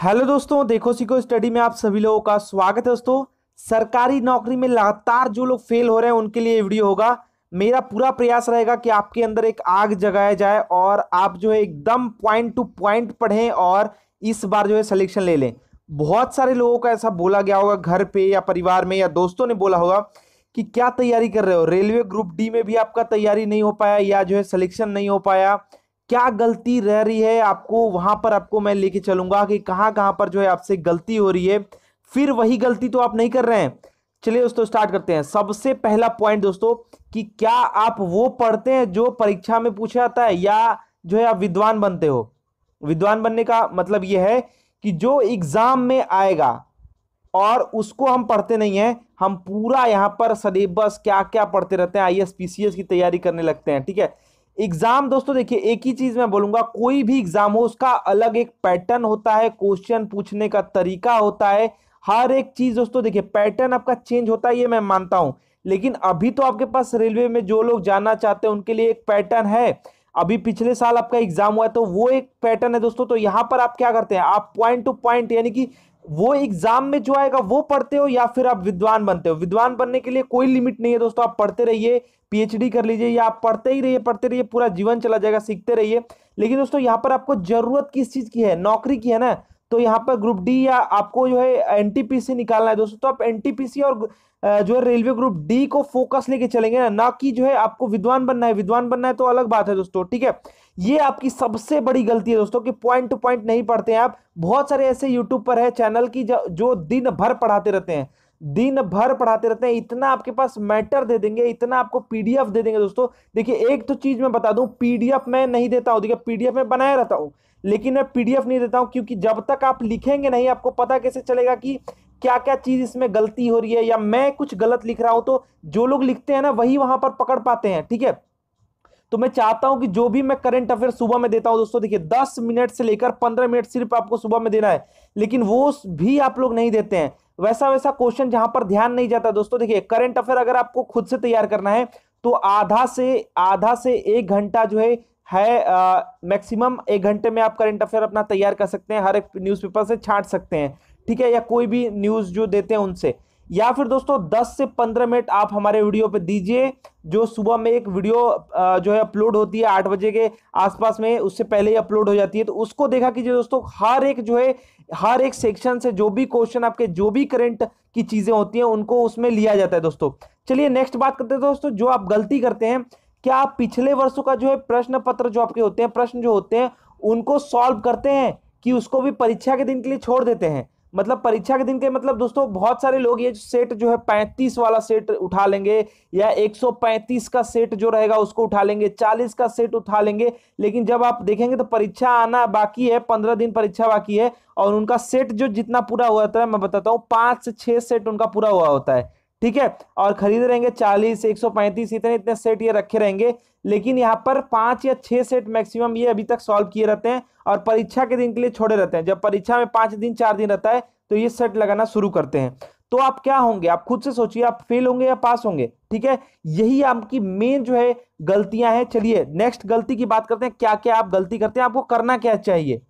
hello दोस्तों देखो सीखो स्टडी में आप सभी लोगों का स्वागत है दोस्तों सरकारी नौकरी में लगातार जो लोग फेल हो रहे हैं उनके लिए वीडियो होगा मेरा पूरा प्रयास रहेगा कि आपके अंदर एक आग जगाया जाए और आप जो है एकदम पॉइंट टू पॉइंट पढ़ें और इस बार जो है सिलेक्शन ले लें बहुत सारे लोगों का ऐसा बोला गया होगा घर पे या परिवार में या दोस्तों ने बोला होगा कि क्या तैयारी कर रहे हो रेलवे ग्रुप डी में भी आपका तैयारी नहीं हो पाया या जो है सिलेक्शन नहीं हो पाया क्या गलती रह रही है आपको वहां पर आपको मैं लेके चलूंगा कि कहाँ कहाँ पर जो है आपसे गलती हो रही है फिर वही गलती तो आप नहीं कर रहे हैं चलिए दोस्तों स्टार्ट करते हैं सबसे पहला पॉइंट दोस्तों कि क्या आप वो पढ़ते हैं जो परीक्षा में पूछा जाता है या जो है आप विद्वान बनते हो विद्वान बनने का मतलब यह है कि जो एग्जाम में आएगा और उसको हम पढ़ते नहीं हैं हम पूरा यहाँ पर सलेबस क्या क्या पढ़ते रहते हैं आई एस एस की तैयारी करने लगते हैं ठीक है एग्जाम दोस्तों देखिए एक ही चीज मैं बोलूंगा कोई भी एग्जाम हो उसका अलग एक पैटर्न होता है क्वेश्चन पूछने का तरीका होता है हर एक चीज दोस्तों देखिए पैटर्न आपका चेंज होता है ये मैं मानता हूं लेकिन अभी तो आपके पास रेलवे में जो लोग जाना चाहते हैं उनके लिए एक पैटर्न है अभी पिछले साल आपका एग्जाम हुआ है तो वो एक पैटर्न है दोस्तों तो यहाँ पर आप क्या करते हैं आप पॉइंट टू पॉइंट यानी कि वो एग्जाम में जो आएगा वो पढ़ते हो या फिर आप विद्वान बनते हो विद्वान बनने के लिए कोई लिमिट नहीं है दोस्तों आप पढ़ते रहिए पीएचडी कर लीजिए या आप पढ़ते ही रहिए पढ़ते रहिए पूरा जीवन चला जाएगा सीखते रहिए लेकिन दोस्तों यहाँ पर आपको जरूरत किस चीज़ की है नौकरी की है ना तो यहाँ पर ग्रुप डी या आपको जो है एनटीपीसी निकालना है दोस्तों तो आप एनटीपीसी और जो है रेलवे ग्रुप डी को फोकस लेके चलेंगे ना ना कि जो है आपको विद्वान बनना है विद्वान बनना है तो अलग बात है दोस्तों ठीक है ये आपकी सबसे बड़ी गलती है दोस्तों कि पॉइंट टू पॉइंट नहीं पढ़ते हैं आप बहुत सारे ऐसे यूट्यूब पर है चैनल की जो दिन भर पढ़ाते रहते हैं दिन भर पढ़ाते रहते हैं इतना आपके पास मैटर दे देंगे इतना आपको पीडीएफ दे देंगे दोस्तों देखिए एक तो चीज मैं बता दूं पीडीएफ मैं नहीं देता हूं देखिए पीडीएफ में बनाया रहता हूं लेकिन मैं पीडीएफ नहीं देता हूं क्योंकि जब तक आप लिखेंगे नहीं आपको पता कैसे चलेगा कि क्या क्या चीज इसमें गलती हो रही है या मैं कुछ गलत लिख रहा हूं तो जो लोग लिखते हैं ना वही वहां पर पकड़ पाते हैं ठीक है तो मैं चाहता हूं कि जो भी मैं करंट अफेयर सुबह में देता हूं दोस्तों देखिए दस मिनट से लेकर पंद्रह मिनट सिर्फ आपको सुबह में देना है लेकिन वो भी आप लोग नहीं देते हैं वैसा वैसा क्वेश्चन जहां पर ध्यान नहीं जाता दोस्तों देखिए करंट अफेयर अगर आपको खुद से तैयार करना है तो आधा से आधा से एक घंटा जो है है मैक्सिमम एक घंटे में आप करंट अफेयर अपना तैयार कर सकते हैं हर एक न्यूज़पेपर से छांट सकते हैं ठीक है या कोई भी न्यूज़ जो देते हैं उनसे या फिर दोस्तों 10 से 15 मिनट आप हमारे वीडियो पे दीजिए जो सुबह में एक वीडियो जो है अपलोड होती है आठ बजे के आसपास में उससे पहले ही अपलोड हो जाती है तो उसको देखा कीजिए दोस्तों हर एक जो है हर एक सेक्शन से जो भी क्वेश्चन आपके जो भी करंट की चीज़ें होती हैं उनको उसमें लिया जाता है दोस्तों चलिए नेक्स्ट बात करते हैं दोस्तों जो आप गलती करते हैं क्या आप पिछले वर्षों का जो है प्रश्न पत्र जो आपके होते हैं प्रश्न जो होते हैं उनको सॉल्व करते हैं कि उसको भी परीक्षा के दिन के लिए छोड़ देते हैं मतलब परीक्षा के दिन के मतलब दोस्तों बहुत सारे लोग ये सेट जो है 35 वाला सेट उठा लेंगे या 135 का सेट जो रहेगा उसको उठा लेंगे 40 का सेट उठा लेंगे लेकिन जब आप देखेंगे तो परीक्षा आना बाकी है 15 दिन परीक्षा बाकी है और उनका सेट जो जितना पूरा हुआ होता है मैं बताता हूँ पाँच से छः सेट उनका पूरा हुआ होता है ठीक है और खरीद रहेंगे चालीस एक इतने इतने सेट ये रखे रहेंगे लेकिन यहाँ पर पांच या छह सेट मैक्सिमम ये अभी तक सॉल्व किए रहते हैं और परीक्षा के दिन के लिए छोड़े रहते हैं जब परीक्षा में पांच दिन चार दिन रहता है तो ये सेट लगाना शुरू करते हैं तो आप क्या होंगे आप खुद से सोचिए आप फेल होंगे या पास होंगे ठीक है यही आपकी मेन जो है गलतियां हैं चलिए नेक्स्ट गलती की बात करते हैं क्या क्या आप गलती करते हैं आपको करना क्या चाहिए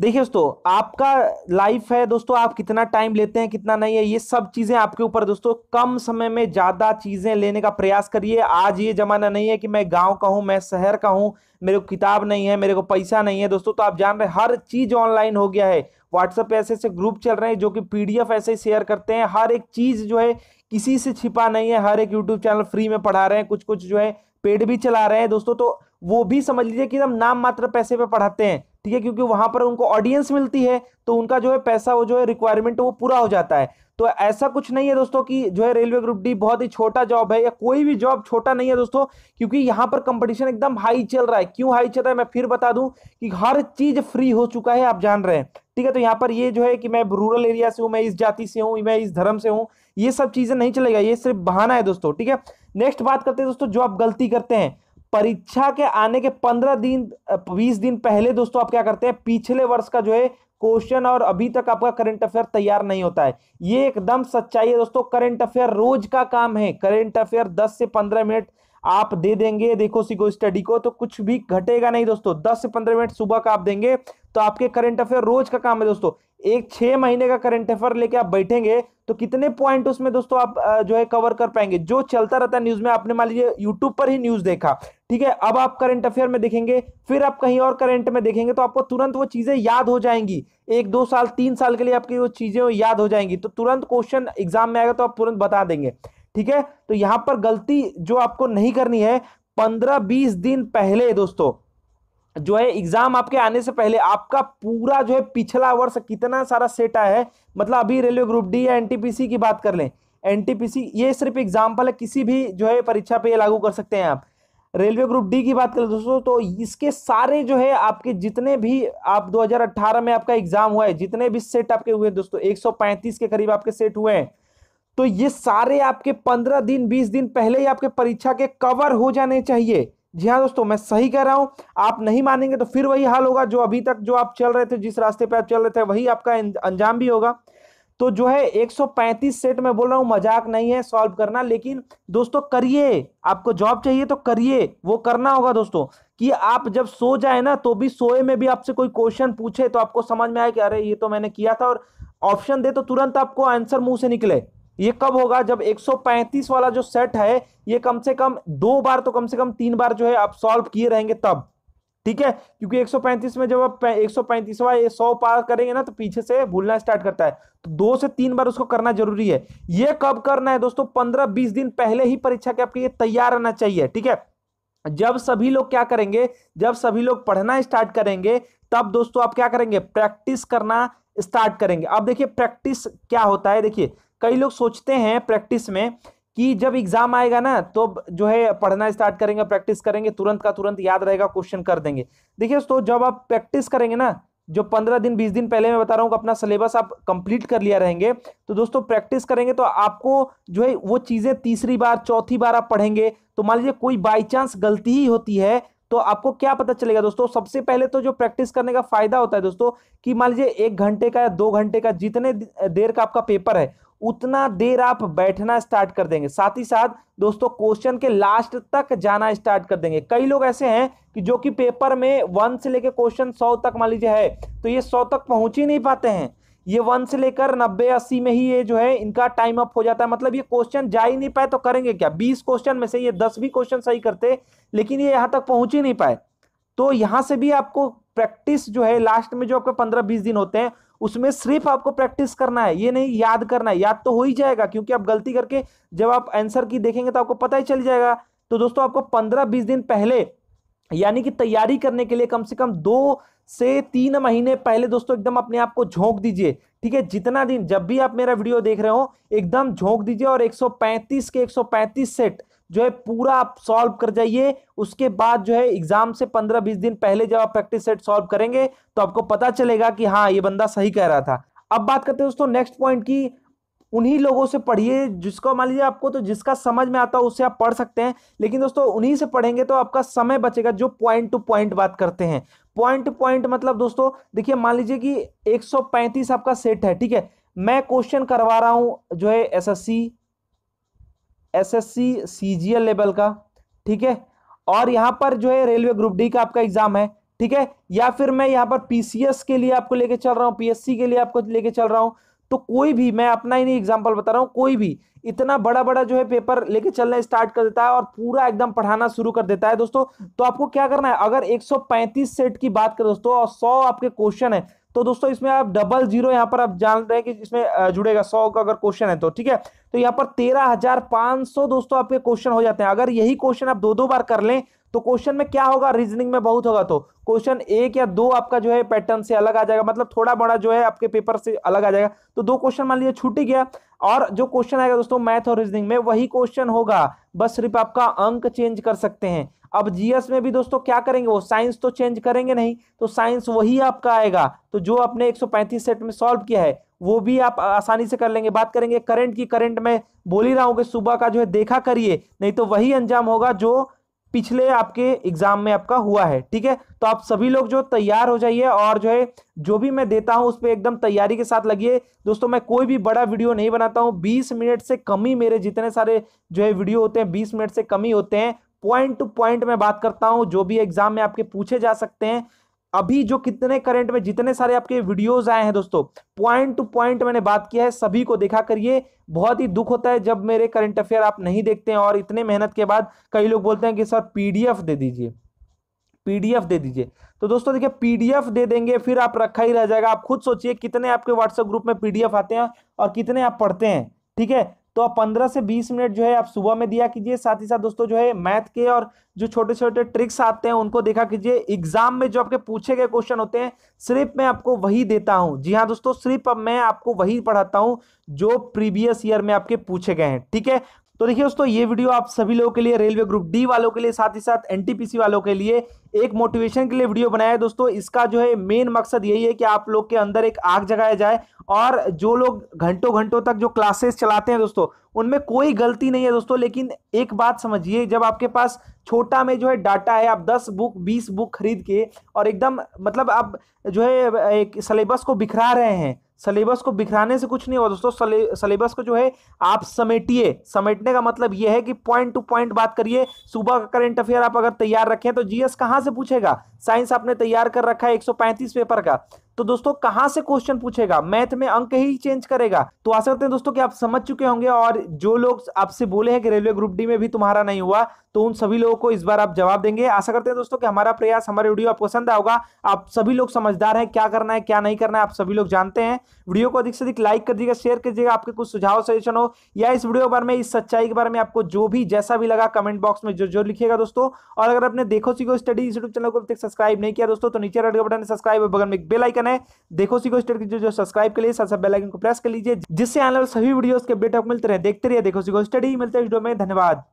देखिए दोस्तों आपका लाइफ है दोस्तों आप कितना टाइम लेते हैं कितना नहीं है ये सब चीज़ें आपके ऊपर दोस्तों कम समय में ज़्यादा चीज़ें लेने का प्रयास करिए आज ये ज़माना नहीं है कि मैं गांव का हूँ मैं शहर का हूँ मेरे को किताब नहीं है मेरे को पैसा नहीं है दोस्तों तो आप जान रहे हर चीज़ ऑनलाइन हो गया है व्हाट्सएप ऐसे ऐसे ग्रुप चल रहे हैं जो कि एफ ऐसे शेयर करते हैं हर एक चीज़ जो है किसी से छिपा नहीं है हर एक यूट्यूब चैनल फ्री में पढ़ा रहे हैं कुछ कुछ जो है पेड भी चला रहे हैं दोस्तों तो वो भी समझ लीजिए कि हम नाम मात्र पैसे पे पढ़ाते हैं ठीक है क्योंकि वहां पर उनको ऑडियंस मिलती है तो उनका जो है पैसा वो जो है रिक्वायरमेंट वो पूरा हो जाता है तो ऐसा कुछ नहीं है दोस्तों कि जो है रेलवे ग्रुप डी बहुत ही छोटा जॉब है या कोई भी जॉब छोटा नहीं है दोस्तों क्योंकि यहाँ पर कंपटीशन एकदम हाई चल रहा है क्यों हाई चल रहा है मैं फिर बता दूं कि हर चीज फ्री हो चुका है आप जान रहे हैं ठीक है तो यहाँ पर ये जो है कि मैं रूरल एरिया से हूँ मैं इस जाति से हूँ मैं इस धर्म से हूँ ये सब चीजें नहीं चलेगा ये सिर्फ बहाना है दोस्तों ठीक है नेक्स्ट बात करते हैं दोस्तों जो आप गलती करते हैं परीक्षा के आने के पंद्रह दिन बीस दिन पहले दोस्तों आप क्या करते हैं पिछले वर्ष का जो है क्वेश्चन और अभी तक आपका करंट अफेयर तैयार नहीं होता है ये एकदम सच्चाई है दोस्तों करंट अफेयर रोज का काम है करंट अफेयर 10 से 15 मिनट आप दे देंगे देखो सीखो स्टडी को तो कुछ भी घटेगा नहीं दोस्तों 10 से 15 मिनट सुबह का आप देंगे तो आपके करंट अफेयर रोज का काम है दोस्तों एक छह महीने का करंट अफेयर लेके आप बैठेंगे तो कितने पॉइंट उसमें दोस्तों आप जो है कवर कर पाएंगे जो चलता रहता है न्यूज़ में आपने मान लीजिए यूट्यूब पर ही न्यूज़ देखा ठीक है अब आप करंट अफेयर में देखेंगे फिर आप कहीं और करंट में देखेंगे तो आपको तुरंत वो चीज़ें याद हो जाएंगी एक दो साल तीन साल के लिए आपकी वो चीज़ें याद हो जाएंगी तो तुरंत क्वेश्चन एग्जाम में आएगा तो आप तुरंत बता देंगे ठीक है तो यहां पर गलती जो आपको नहीं करनी है पंद्रह बीस दिन पहले दोस्तों जो है एग्जाम आपके आने से पहले आपका पूरा जो है पिछला वर्ष कितना सारा सेट आया है मतलब अभी रेलवे ग्रुप डी या एनटीपीसी की बात कर लें एनटीपीसी ये सिर्फ एग्जाम्पल है किसी भी जो है परीक्षा पे ये लागू कर सकते हैं आप रेलवे ग्रुप डी की बात करें दोस्तों तो इसके सारे जो है आपके जितने भी आप 2018 में आपका एग्जाम हुआ है जितने भी सेट आपके हुए दोस्तों 135 के करीब आपके सेट हुए हैं तो ये सारे आपके 15 दिन 20 दिन पहले ही आपके परीक्षा के कवर हो जाने चाहिए जी हाँ दोस्तों मैं सही कह रहा हूं आप नहीं मानेंगे तो फिर वही हाल होगा जो अभी तक जो आप चल रहे थे जिस रास्ते पे आप चल रहे थे वही आपका अंजाम भी होगा तो जो है 135 सेट में बोल रहा हूं मजाक नहीं है सॉल्व करना लेकिन दोस्तों करिए आपको जॉब चाहिए तो करिए वो करना होगा दोस्तों कि आप जब सो जाए ना तो भी सोए में भी आपसे कोई क्वेश्चन पूछे तो आपको समझ में आए कि अरे ये तो मैंने किया था और ऑप्शन दे तो तुरंत आपको आंसर मुंह से निकले ये कब होगा जब 135 वाला जो सेट है ये कम से कम दो बार तो कम से कम तीन बार जो है आप सॉल्व किए रहेंगे तब ठीक है क्योंकि 135 में जब आप एक सौ ये सौ पार करेंगे ना तो पीछे से भूलना स्टार्ट करता है तो दो से तीन बार उसको करना जरूरी है ये कब करना है दोस्तों पंद्रह बीस दिन पहले ही परीक्षा के आपके लिए तैयार रहना चाहिए ठीक है जब सभी लोग क्या करेंगे जब सभी लोग पढ़ना स्टार्ट करेंगे तब दोस्तों आप क्या करेंगे प्रैक्टिस करना स्टार्ट करेंगे अब देखिए प्रैक्टिस क्या होता है देखिए कई लोग सोचते हैं प्रैक्टिस में कि जब एग्जाम आएगा ना तो जो है पढ़ना स्टार्ट करेंगे प्रैक्टिस करेंगे तुरंत का तुरंत याद रहेगा क्वेश्चन कर देंगे देखिए दोस्तों जब आप प्रैक्टिस करेंगे ना जो पंद्रह दिन बीस दिन पहले मैं बता रहा हूँ अपना सिलेबस आप कंप्लीट कर लिया रहेंगे तो दोस्तों प्रैक्टिस करेंगे तो आपको जो है वो चीज़ें तीसरी बार चौथी बार आप पढ़ेंगे तो मान लीजिए कोई बाई चांस गलती ही होती है तो आपको क्या पता चलेगा दोस्तों सबसे पहले तो जो प्रैक्टिस करने का फायदा होता है दोस्तों कि मान लीजिए एक घंटे का या दो घंटे का जितने देर का आपका पेपर है उतना देर आप बैठना स्टार्ट कर देंगे साथ ही साथ दोस्तों क्वेश्चन के लास्ट तक जाना स्टार्ट कर देंगे कई लोग ऐसे हैं कि जो कि पेपर में वन से लेकर क्वेश्चन सौ तक मान लीजिए है तो ये सौ तक पहुंच ही नहीं पाते हैं ये वन से लेकर नब्बे अस्सी में ही ये जो है इनका टाइम अप हो जाता है मतलब ये क्वेश्चन जा ही नहीं पाए तो करेंगे क्या बीस क्वेश्चन में से ये दस भी क्वेश्चन सही करते लेकिन ये यहाँ तक पहुंच ही नहीं पाए तो यहाँ से भी आपको प्रैक्टिस जो है लास्ट में जो आपके पंद्रह बीस दिन होते हैं उसमें सिर्फ आपको प्रैक्टिस करना है ये नहीं याद करना है याद तो हो ही जाएगा क्योंकि आप गलती करके जब आप आंसर की देखेंगे तो आपको पता ही चल जाएगा तो दोस्तों आपको पंद्रह बीस दिन पहले यानी कि तैयारी करने के लिए कम से कम दो से तीन महीने पहले दोस्तों एकदम अपने आप को झोंक दीजिए ठीक है जितना दिन जब भी आप मेरा वीडियो देख रहे हो एकदम झोंक दीजिए और 135 के 135 सेट जो है पूरा आप सॉल्व कर जाइए उसके बाद जो है एग्जाम से पंद्रह बीस दिन पहले जब आप प्रैक्टिस सेट सॉल्व करेंगे तो आपको पता चलेगा कि हाँ ये बंदा सही कह रहा था अब बात करते हैं दोस्तों नेक्स्ट पॉइंट की उन्हीं लोगों से पढ़िए जिसको मान लीजिए आपको तो जिसका समझ में आता है उससे आप पढ़ सकते हैं लेकिन दोस्तों उन्हीं से पढ़ेंगे तो आपका समय बचेगा जो पॉइंट टू पॉइंट बात करते हैं पॉइंट टू पॉइंट मतलब दोस्तों देखिए मान लीजिए कि 135 आपका सेट है ठीक है मैं क्वेश्चन करवा रहा हूँ जो है एस एसएससी सीजीएल लेवल का ठीक है और यहाँ पर जो है रेलवे ग्रुप डी का आपका एग्जाम है ठीक है या फिर मैं यहाँ पर पीसीएस के लिए आपको लेके चल रहा हूँ पीएससी के लिए आपको लेके चल रहा हूँ तो कोई भी मैं अपना ही नहीं एग्जाम्पल बता रहा हूँ कोई भी इतना बड़ा बड़ा जो है पेपर लेके चलना स्टार्ट कर देता है और पूरा एकदम पढ़ाना शुरू कर देता है दोस्तों तो आपको क्या करना है अगर 135 सेट की बात करें दोस्तों और 100 आपके क्वेश्चन है तो दोस्तों इसमें आप डबल जीरो यहाँ पर आप जान रहे हैं कि इसमें जुड़ेगा सौ का अगर क्वेश्चन है तो ठीक है तो यहाँ पर तेरह हजार पांच सौ दोस्तों आपके क्वेश्चन हो जाते हैं अगर यही क्वेश्चन आप दो दो बार कर लें तो क्वेश्चन में क्या होगा रीजनिंग में बहुत होगा तो क्वेश्चन एक या दो आपका जो है पैटर्न से अलग आ जाएगा मतलब थोड़ा बड़ा जो है आपके पेपर से अलग आ जाएगा तो दो क्वेश्चन मान लीजिए छूट ही गया और जो क्वेश्चन आएगा दोस्तों मैथ और रीजनिंग में वही क्वेश्चन होगा बस सिर्फ आपका अंक चेंज कर सकते हैं अब जीएस में भी दोस्तों क्या करेंगे वो साइंस तो चेंज करेंगे नहीं तो साइंस वही आपका आएगा तो जो आपने 135 सेट में सॉल्व किया है वो भी आप आसानी से कर लेंगे बात करेंगे करंट की करंट में बोल ही रहा हूँ कि सुबह का जो है देखा करिए नहीं तो वही अंजाम होगा जो पिछले आपके एग्जाम में आपका हुआ है ठीक है तो आप सभी लोग जो तैयार हो जाइए और जो है जो भी मैं देता हूं उस पर एकदम तैयारी के साथ लगिए दोस्तों मैं कोई भी बड़ा वीडियो नहीं बनाता हूं 20 मिनट से कमी मेरे जितने सारे जो है वीडियो होते हैं 20 मिनट से कमी होते हैं पॉइंट टू पॉइंट में बात करता हूं जो भी एग्जाम में आपके पूछे जा सकते हैं अभी जो कितने करंट में जितने सारे आपके वीडियोस आए हैं दोस्तों पॉइंट टू पॉइंट मैंने बात किया है सभी को देखा करिए बहुत ही दुख होता है जब मेरे करंट अफेयर आप नहीं देखते हैं और इतने मेहनत के बाद कई लोग बोलते हैं कि सर पीडीएफ दे दीजिए पीडीएफ दे दीजिए तो दोस्तों देखिए पीडीएफ दे देंगे फिर आप रखा ही रह जाएगा आप खुद सोचिए कितने आपके व्हाट्सएप ग्रुप में पीडीएफ आते हैं और कितने आप पढ़ते हैं ठीक है तो आप पंद्रह से बीस मिनट जो है आप सुबह में दिया कीजिए साथ ही साथ दोस्तों जो है मैथ के और जो छोटे छोटे ट्रिक्स आते हैं उनको देखा कीजिए एग्जाम में जो आपके पूछे गए क्वेश्चन होते हैं सिर्फ मैं आपको वही देता हूं जी हाँ दोस्तों सिर्फ अब मैं आपको वही पढ़ाता हूं जो प्रीवियस ईयर में आपके पूछे गए हैं ठीक है तो देखिए दोस्तों ये वीडियो आप सभी लोगों के लिए रेलवे ग्रुप डी वालों के लिए साथ ही साथ एनटीपीसी वालों के लिए एक मोटिवेशन के लिए वीडियो बनाया है दोस्तों इसका जो है मेन मकसद यही है कि आप लोग के अंदर एक आग जगाया जाए और जो लोग घंटों घंटों तक जो क्लासेस चलाते हैं दोस्तों उनमें कोई गलती नहीं है दोस्तों लेकिन एक बात समझिए जब आपके पास छोटा में जो है डाटा है आप 10 बुक 20 बुक खरीद के और एकदम मतलब आप जो है एक सिलेबस को बिखरा रहे हैं सिलेबस को बिखराने से कुछ नहीं होगा दोस्तों सिलेबस को जो है आप समेटिए समेटने का मतलब यह है कि पॉइंट टू पॉइंट बात करिए सुबह का करंट अफेयर आप अगर तैयार रखें तो जीएस कहां से पूछेगा साइंस आपने तैयार कर रखा है 135 पेपर का तो दोस्तों कहां से क्वेश्चन पूछेगा मैथ में अंक ही चेंज करेगा तो आशा करते हैं दोस्तों कि आप समझ चुके होंगे और जो लोग आपसे बोले हैं कि रेलवे ग्रुप डी में भी तुम्हारा नहीं हुआ तो उन सभी लोगों को इस बार आप जवाब देंगे आशा करते हैं दोस्तों कि हमारा प्रयास हमारे वीडियो आपको पसंद आएगा आप सभी लोग समझदार हैं क्या करना है क्या नहीं करना है आप सभी लोग जानते हैं वीडियो को अधिक से अधिक लाइक कर दीजिएगा शेयर कीजिएगा आपके कुछ सुझाव सजेशन हो या इस वीडियो के बारे में इस सच्चाई के बारे में आपको जो भी जैसा भी लगा कमेंट बॉक्स में जो जो लिखिएगा दोस्तों और अगर आपने देखो सीखो स्टडी यूट्यूब चैनल को सब्सक्राइब नहीं किया दोस्तों तो नीचे रेड बटन सब्सक्राइब बगल में बेलाइक आइकन है देखो सीखो स्टेट की जो जो सब्सक्राइब के लिए सबसे बेल आइकन को प्रेस कर लीजिए जिससे आने वाले सभी वीडियोस के बेटअप मिलते रहे देखते रहिए देखो सीखो स्टडी मिलते हैं वीडियो में धन्यवाद